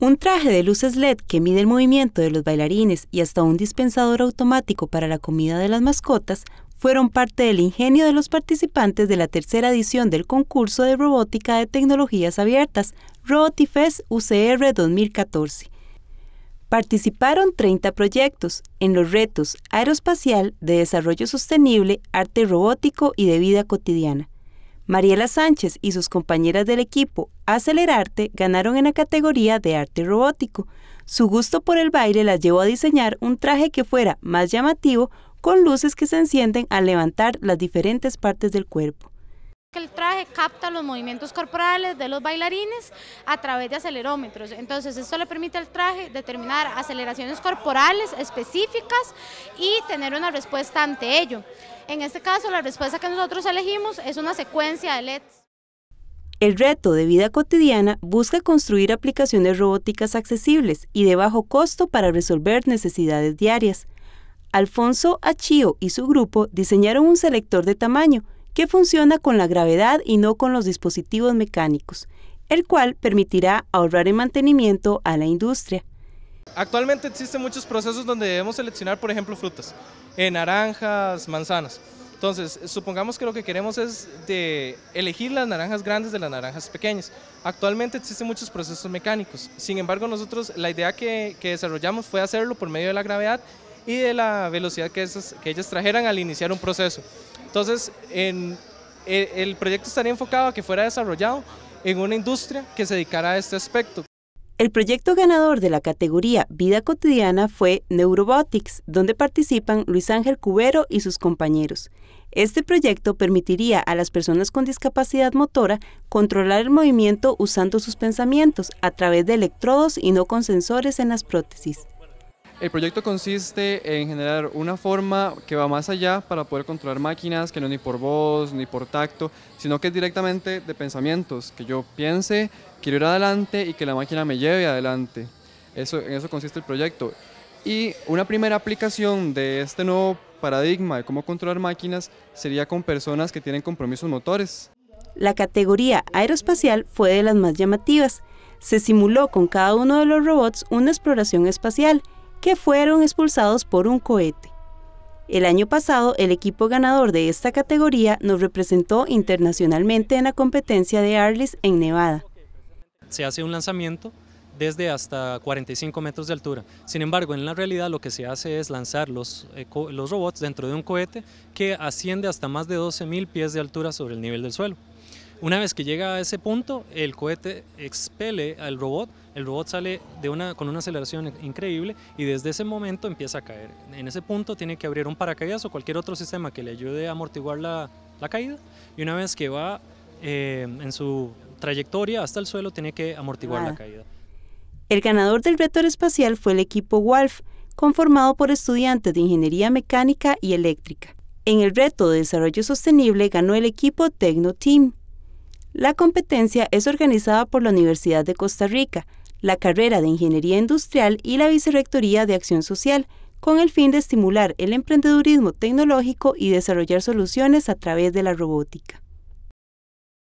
Un traje de luces LED que mide el movimiento de los bailarines y hasta un dispensador automático para la comida de las mascotas fueron parte del ingenio de los participantes de la tercera edición del concurso de robótica de tecnologías abiertas, Robotifest UCR 2014. Participaron 30 proyectos en los retos aeroespacial, de desarrollo sostenible, arte robótico y de vida cotidiana. Mariela Sánchez y sus compañeras del equipo Acelerarte ganaron en la categoría de arte robótico. Su gusto por el baile la llevó a diseñar un traje que fuera más llamativo con luces que se encienden al levantar las diferentes partes del cuerpo el traje capta los movimientos corporales de los bailarines a través de acelerómetros. Entonces, esto le permite al traje determinar aceleraciones corporales específicas y tener una respuesta ante ello. En este caso, la respuesta que nosotros elegimos es una secuencia de LEDs. El reto de vida cotidiana busca construir aplicaciones robóticas accesibles y de bajo costo para resolver necesidades diarias. Alfonso Achío y su grupo diseñaron un selector de tamaño que funciona con la gravedad y no con los dispositivos mecánicos, el cual permitirá ahorrar en mantenimiento a la industria. Actualmente existen muchos procesos donde debemos seleccionar, por ejemplo, frutas, en eh, naranjas, manzanas. Entonces, supongamos que lo que queremos es elegir las naranjas grandes de las naranjas pequeñas. Actualmente existen muchos procesos mecánicos, sin embargo nosotros la idea que, desarrollamos fue hacerlo por medio de la gravedad y de la velocidad que, ellas trajeran al iniciar un proceso. Entonces, el, e, el proyecto estaría enfocado a que fuera desarrollado en una industria que se dedicara a este aspecto. El proyecto ganador de la categoría Vida Cotidiana fue Neurobotics, donde participan Luis Ángel Cubero y sus compañeros. Este proyecto permitiría a las personas con discapacidad motora controlar el movimiento usando sus pensamientos a través de electrodos y no con sensores en las prótesis. El proyecto consiste en generar una forma que va más allá para poder controlar máquinas, que no es ni por voz, ni por tacto, sino que es directamente de pensamientos, que yo piense, quiero ir adelante y que la máquina me lleve adelante. Eso, en eso consiste el proyecto. Y una primera aplicación de este nuevo paradigma de cómo controlar máquinas sería con personas que tienen compromisos motores. La categoría aeroespacial fue de las más llamativas. Se simuló con cada uno de los robots una exploración espacial que fueron expulsados por un cohete. El año pasado, el equipo ganador de esta categoría nos representó internacionalmente en la competencia de Arles en Nevada. Se hace un lanzamiento desde hasta 45 metros de altura. Sin embargo, en la realidad lo que se hace es lanzar los, eh, los robots dentro de un cohete que asciende hasta más de 12.000 pies de altura sobre el nivel del suelo. Una vez que llega a ese punto, el cohete expele al robot, el robot sale de una, con una aceleración increíble y desde ese momento empieza a caer. En ese punto tiene que abrir un paracaídas o cualquier otro sistema que le ayude a amortiguar la, caída y una vez que va eh, en su trayectoria hasta el suelo tiene que amortiguar la caída. El ganador del reto espacial fue el equipo WALF, conformado por estudiantes de ingeniería mecánica y eléctrica. En el reto de desarrollo sostenible ganó el equipo Tecno Team. La competencia es organizada por la Universidad de Costa Rica, la carrera de Ingeniería Industrial y la Vicerrectoría de Acción Social, con el fin de estimular el emprendedurismo tecnológico y desarrollar soluciones a través de la robótica.